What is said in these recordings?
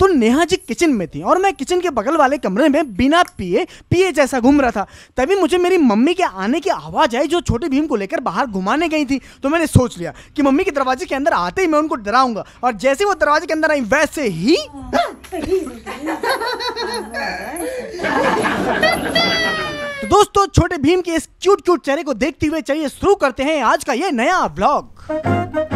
तो नेहा जी किचन में थी और मैं किचन के बगल वाले कमरे में बिना पिए पिए जैसा घूम रहा था तभी मुझे मेरी मम्मी के आने की आवाज़ आई जो छोटे भीम को लेकर बाहर घुमाने गई थी तो मैंने सोच लिया कि मम्मी के दरवाजे के अंदर आते ही मैं उनको डराऊंगा और जैसे वो दरवाजे के अंदर आई वैसे ही तो दोस्तों छोटे भीम के इस क्यूट क्यूट चेहरे को देखते हुए चलिए शुरू करते हैं आज का ये नया ब्लॉग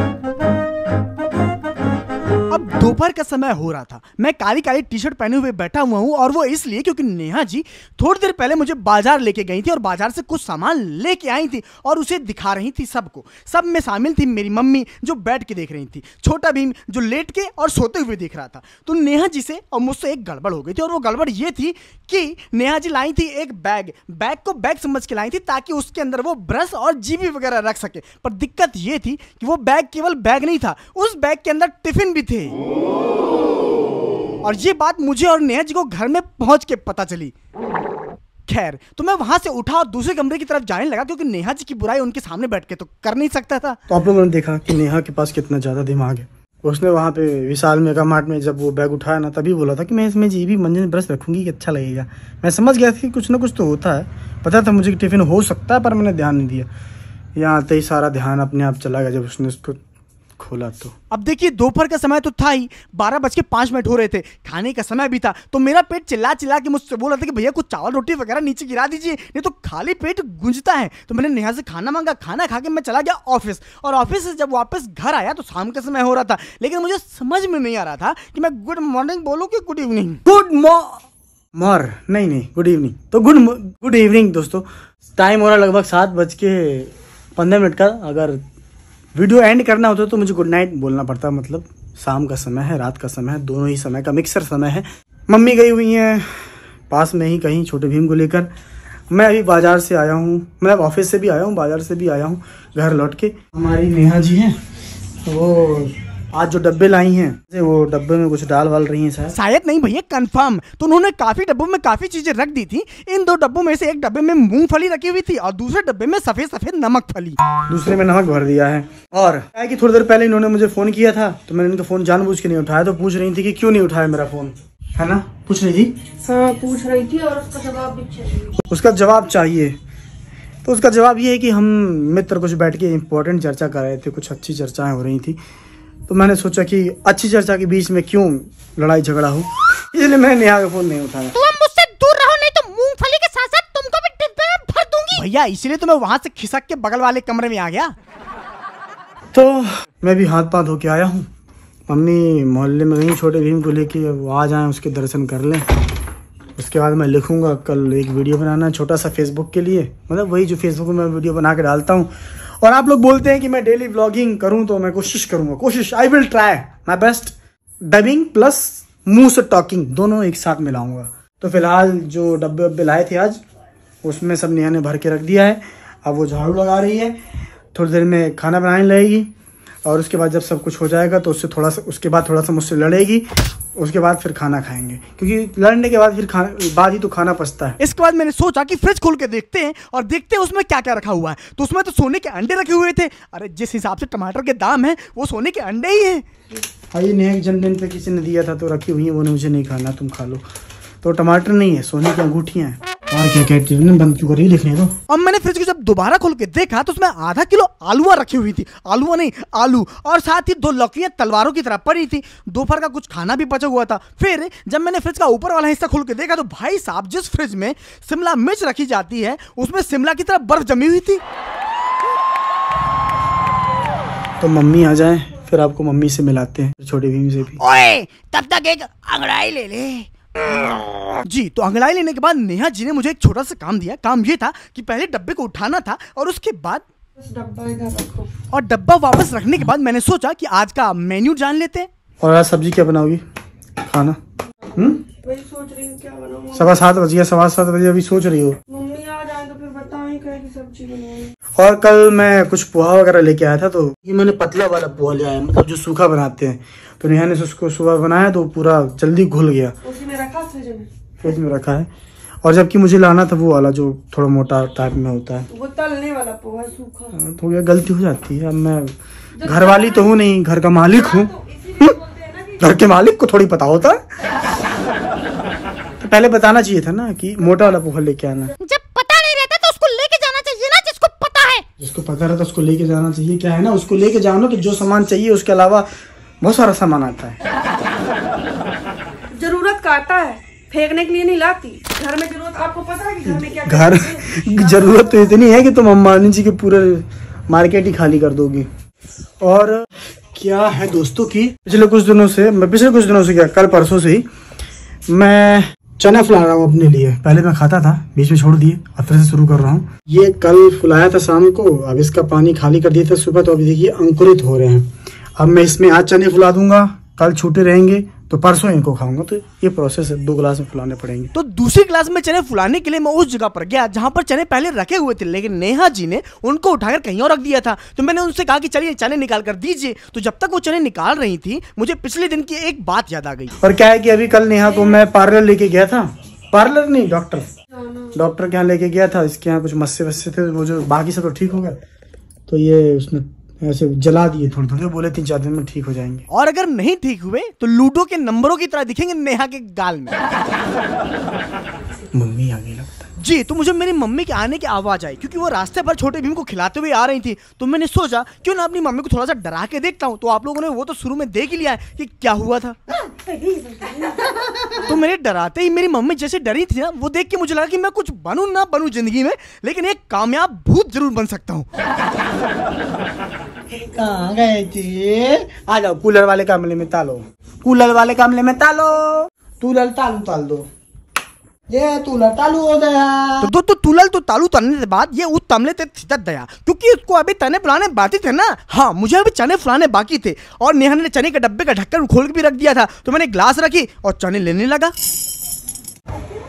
अब दोपहर का समय हो रहा था मैं काली काली टी शर्ट पहने हुए बैठा हुआ हूँ और वो इसलिए क्योंकि नेहा जी थोड़ी देर पहले मुझे बाजार लेके गई थी और बाजार से कुछ सामान लेके आई थी और उसे दिखा रही थी सबको सब में शामिल थी मेरी मम्मी जो बैठ के देख रही थी छोटा भीम जो लेट के और सोते हुए देख रहा था तो नेहा जी से और मुझसे एक गड़बड़ हो गई थी और वो गड़बड़ ये थी कि नेहा जी लाई थी एक बैग बैग को बैग समझ के लाई थी ताकि उसके अंदर वो ब्रश और जीबी वगैरह रख सके पर दिक्कत ये थी कि वो बैग केवल बैग नहीं था उस बैग के अंदर टिफिन भी थे और ये बात मुझे और नेहा जी को घर में पहुंच के पता चली खैर तो मैं वहां से उठा और दूसरे कमरे की तरफ जाने लगा क्योंकि नेहा जी की बुराई उनके सामने बैठ के तो कर नहीं सकता था तो आप लोगों ने देखा कि नेहा के पास कितना ज्यादा दिमाग है उसने वहाँ पे विशाल मेगा मार्ट में जब वो बैग उठाया ना तभी बोला था कि मैं इसमें जी भी मंजन ब्रश रखूंगी कि अच्छा लगेगा मैं समझ गया था कि कुछ ना कुछ तो होता है पता था मुझे कि टिफिन हो सकता है पर मैंने ध्यान नहीं दिया यहाँ आते ही सारा ध्यान अपने आप चला गया जब उसने उसको खोला तो अब देखिए दोपहर का समय तो था ही बारह बज के पांच मिनट हो रहे थे खाने का समय भी था तो मेरा पेट चिल्ला चिल्ला के मुझसे बोल रहा था कि भैया कुछ चावल रोटी वगैरह नीचे गिरा दीजिए नहीं तो खाली पेट गुंजता है तो मैंने नेहा से खाना मांगा खाना खा के मैं चला गया ऑफिस और ऑफिस से जब वापस घर आया तो शाम का समय हो रहा था लेकिन मुझे समझ में नहीं आ रहा था कि मैं गुड मॉर्निंग बोलूँ कि गुड इवनिंग गुड मॉर्निंग मॉर नहीं नहीं गुड इवनिंग तो गुड गुड इवनिंग दोस्तों टाइम हो रहा लगभग सात बज के पंद्रह मिनट का अगर वीडियो एंड करना होता है तो मुझे गुड नाइट बोलना पड़ता मतलब शाम का समय है रात का समय है दोनों ही समय का मिक्सर समय है मम्मी गई हुई हैं पास में ही कहीं छोटे भीम को लेकर मैं अभी बाज़ार से आया हूँ मतलब ऑफिस से भी आया हूँ बाज़ार से भी आया हूँ घर लौट के हमारी नेहा जी हैं वो आज जो डब्बे लाई हैं वो डब्बे में कुछ डाल वाल रही हैं शायद शायद नहीं भैया कंफर्म तो उन्होंने काफी डब्बों में काफी चीजें रख दी थी इन दो डब्बों में से एक डब्बे में मूंगफली रखी हुई थी और दूसरे डब्बे में सफेद सफेद नमक फली दूसरे में नमक भर दिया है और क्या की थोड़ी देर पहले इन्होंने मुझे फोन किया था तो मैंने इनका फोन जानबूझ के नहीं उठाया तो पूछ रही थी की क्यूँ नहीं उठाया मेरा फोन है ना पूछ रही थी हाँ, पूछ रही थी और उसका जवाब चाहिए उसका जवाब चाहिए तो उसका जवाब ये है कि हम मित्र कुछ बैठ के इम्पोर्टेंट चर्चा कर रहे थे कुछ अच्छी चर्चाएं हो रही थी तो मैंने सोचा कि अच्छी चर्चा के बीच में क्यों लड़ाई झगड़ा हो इसलिए मैंने नेहा का फोन नहीं उठाया तुम मुझसे दूर रहो नहीं तो मूंगफली के साथ साथ तुमको भी डिब्बे में भर दूंगी भैया इसलिए तो मैं वहाँ से खिसक के बगल वाले कमरे में आ गया तो मैं भी हाथ पाँव होके आया हूँ मम्मी मोहल्ले में गई छोटे भीम को लेके वो आ जाए उसके दर्शन कर लें उसके बाद मैं लिखूंगा कल एक वीडियो बनाना है छोटा सा फेसबुक के लिए मतलब वही जो फेसबुक में वीडियो बना के डालता हूँ और आप लोग बोलते हैं कि मैं डेली ब्लॉगिंग करूं तो मैं कोशिश करूंगा कोशिश I will try my best dubbing plus मुंह से टॉकिंग दोनों एक साथ मिलाऊंगा तो फिलहाल जो डब्बे वब्बे लाए थे आज उसमें सब नया ने भर के रख दिया है अब वो झाड़ू लगा रही है थोड़ी देर में खाना बनाने लगेगी और उसके बाद जब सब कुछ हो जाएगा तो उससे थोड़ा सा उसके बाद थोड़ा सा मुझसे लड़ेगी उसके बाद फिर खाना खाएंगे क्योंकि लड़ने के बाद फिर खाना बाद ही तो खाना पचता है इसके बाद मैंने सोचा कि फ्रिज खोल के देखते हैं और देखते हैं उसमें क्या क्या रखा हुआ है तो उसमें तो सोने के अंडे रखे हुए थे अरे जिस हिसाब से टमाटर के दाम है वो सोने के अंडे ही हैं भाई नेहा जन्मदिन पे किसी ने दिया था तो रखी हुई है वो मुझे नहीं खाना तुम खा लो तो टमाटर नहीं है सोने की अंगूठियाँ हैं और क्या क्या टिफिन बन चुका रही देखने दो अब मैंने फ्रिज को जब दोबारा खोल के देखा तो उसमें आधा किलो आलुआ रखी हुई थी आलुआ नहीं आलू और साथ ही दो लकड़ियां तलवारों की तरह पड़ी थी दोपहर का कुछ खाना भी बचा हुआ था फिर जब मैंने फ्रिज का ऊपर वाला हिस्सा खोल के देखा तो भाई साहब जिस फ्रिज में शिमला मिर्च रखी जाती है उसमें शिमला की तरह बर्फ जमी हुई थी तो मम्मी आ जाए फिर आपको मम्मी से मिलाते हैं छोटी भीम से भी ओए तब तक एक अंगड़ाई ले ले जी तो अंगड़ाई लेने के बाद नेहा जी ने मुझे एक छोटा सा काम दिया काम ये था कि पहले डब्बे को उठाना था और उसके बाद डब्बा और डब्बा वापस रखने के बाद मैंने सोचा कि आज का मेन्यू जान लेते हैं और आज सब्जी क्या बनाओगी खाना हम्म सवा सात बजे सवा सात बजे अभी सोच रही हो और कल मैं कुछ पोहा वगैरह लेके आया था तो ये मैंने पतला वाला पोहा लिया है मतलब जो सूखा बनाते हैं तो नेहा ने उसको सुबह बनाया तो पूरा जल्दी घुल गया रखा फ्रिज में रखा है और जबकि मुझे लाना था वो वाला जो थोड़ा मोटा टाइप में होता है वो तलने वाला पोहा सूखा हाँ, तो ये गलती हो जाती है अब मैं घर वाली तो हूँ नहीं घर का मालिक हूँ हाँ, तो घर के मालिक को थोड़ी पता होता है तो पहले बताना चाहिए था ना कि मोटा वाला पोहा लेके आना जिसको पता रहता उसको लेके जाना चाहिए क्या है ना उसको लेके जाओ ना तो जो सामान चाहिए उसके अलावा बहुत सारा सामान आता है जरूरत का आता है फेंकने के लिए नहीं लाती घर में जरूरत आपको पता है कि घर में क्या घर जरूरत तो इतनी है कि तुम अम्बानी जी के पूरे मार्केट ही खाली कर दोगी और क्या है दोस्तों की पिछले कुछ दिनों से मैं पिछले कुछ दिनों से क्या कल परसों से ही मैं चना फुला रहा हूँ अपने लिए पहले मैं खाता था बीच में छोड़ दिए अब फिर से शुरू कर रहा हूँ ये कल फुलाया था शाम को अब इसका पानी खाली कर दिया था सुबह तो अभी देखिए अंकुरित हो रहे हैं अब मैं इसमें आज चने फुला दूंगा कल छूटे रहेंगे तो परसों इनको खाऊंगा तो ये प्रोसेस है दो ग्लास में फुलाने पड़ेंगे तो दूसरी ग्लास में चने फुलाने के लिए मैं उस जगह पर गया जहाँ पर चने पहले रखे हुए थे लेकिन नेहा जी ने उनको उठाकर कहीं और रख दिया था तो मैंने उनसे कहा कि चलिए चने निकाल कर दीजिए तो जब तक वो चने निकाल रही थी मुझे पिछले दिन की एक बात याद आ गई और क्या है की अभी कल नेहा को मैं पार्लर लेके गया था पार्लर नहीं डॉक्टर डॉक्टर के यहाँ लेके गया था इसके यहाँ कुछ मस्से वस्से थे वो जो बाकी सब तो ठीक हो गया तो ये उसने ऐसे जला दिए थोड़े थोड़े बोले तीन चार दिन में ठीक हो जाएंगे और अगर नहीं ठीक हुए तो लूडो के नंबरों की तरह दिखेंगे नेहा के गाल में मम्मी आ गई लगता जी तो मुझे मेरी मम्मी के आने की आवाज आई क्योंकि वो रास्ते पर छोटे भीम को खिलाते हुए आ रही थी तो मैंने सोचा क्यों ना अपनी मम्मी को थोड़ा सा डरा के देखता हूँ तो आप लोगों ने वो तो शुरू में देख ही लिया है कि क्या हुआ था तो मेरे डराते ही मेरी मम्मी जैसे डरी थी ना वो देख के मुझे लगा कि मैं कुछ बनू ना बनू जिंदगी में लेकिन एक कामयाब भूत जरूर बन सकता हूँ कहा गए थे आ जाओ कूलर वाले कमरे में तालो कूलर वाले कमरे में तालो तूलर तालू ताल दो ये तुलर तालू हो गया तो, तो, तो तो बाद ये उस तमले तक छिटक गया क्योंकि उसको अभी तने पुराने बाकी थे ना हाँ मुझे अभी चने फुलाने बाकी थे और नेहा ने चने के डब्बे का ढक्कन खोल के भी रख दिया था तो मैंने ग्लास रखी और चने लेने लगा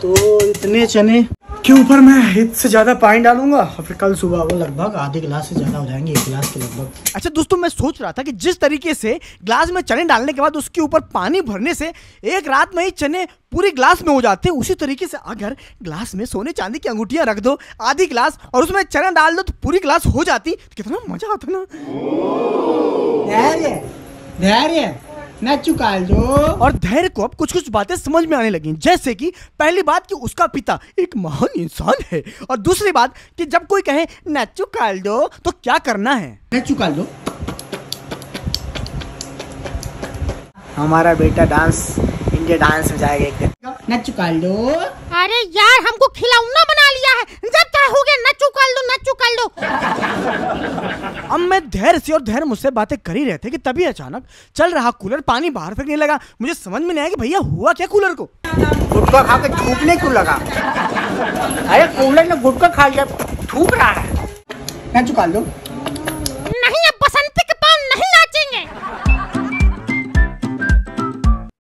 तो इतने चने के ऊपर मैं हित से ज़्यादा पानी डालूंगा और फिर कल सुबह वो लगभग आधे गिलास से ज़्यादा हो जाएंगे एक गिलास के लगभग अच्छा दोस्तों मैं सोच रहा था कि जिस तरीके से ग्लास में चने डालने के बाद उसके ऊपर पानी भरने से एक रात में ही चने पूरे ग्लास में हो जाते हैं उसी तरीके से अगर ग्लास में सोने चांदी की अंगूठियां रख दो आधी ग्लास और उसमें चने डाल दो तो पूरी ग्लास हो जाती तो कितना मजा आता ना धैर्य धैर्य और धैर्य को अब कुछ कुछ बातें समझ में आने लगी जैसे कि पहली बात कि उसका पिता एक महान इंसान है और दूसरी बात कि जब कोई कहे ना दो तो क्या करना है ना चुका हमारा बेटा डांस इंडिया डांस में जाएगा एक दिन ना अरे यार हमको खिलौना बना लिया है जब चाहोगे नचू कर लो नचू कर लो अब मैं धैर्य से और धैर्य मुझसे बातें कर ही रहे थे कि तभी अचानक चल रहा कूलर पानी बाहर फेंकने लगा मुझे समझ में नहीं आया कि भैया हुआ क्या कूलर को गुटखा खा के थूकने क्यों लगा अरे कूलर ने गुटखा खा लिया थूक रहा है नचू कर लो